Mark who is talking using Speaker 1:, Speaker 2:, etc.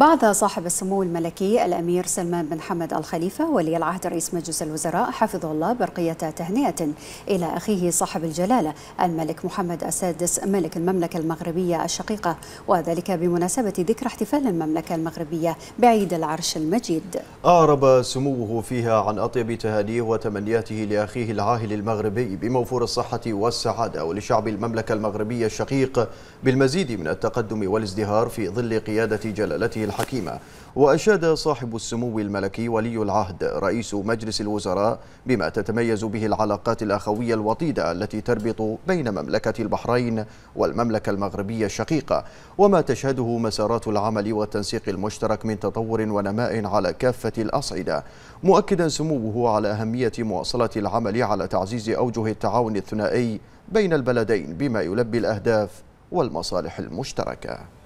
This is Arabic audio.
Speaker 1: بعد صاحب السمو الملكي الأمير سلمان بن حمد الخليفة ولي العهد رئيس مجلس الوزراء حفظه الله برقية تهنئة إلى أخيه صاحب الجلالة الملك محمد السادس ملك المملكة المغربية الشقيقة وذلك بمناسبة ذكرى احتفال المملكة المغربية بعيد العرش المجيد
Speaker 2: أعرب سموه فيها عن أطيب تهانيه وتمنياته لأخيه العاهل المغربي بموفور الصحة والسعادة ولشعب المملكة المغربية الشقيق بالمزيد من التقدم والازدهار في ظل قيادة جلالته الحكيمة وأشاد صاحب السمو الملكي ولي العهد رئيس مجلس الوزراء بما تتميز به العلاقات الأخوية الوطيدة التي تربط بين مملكة البحرين والمملكة المغربية الشقيقة وما تشهده مسارات العمل والتنسيق المشترك من تطور ونماء على كافة الأصعدة مؤكدا سموه على أهمية مواصلة العمل على تعزيز أوجه التعاون الثنائي بين البلدين بما يلبي الأهداف والمصالح المشتركه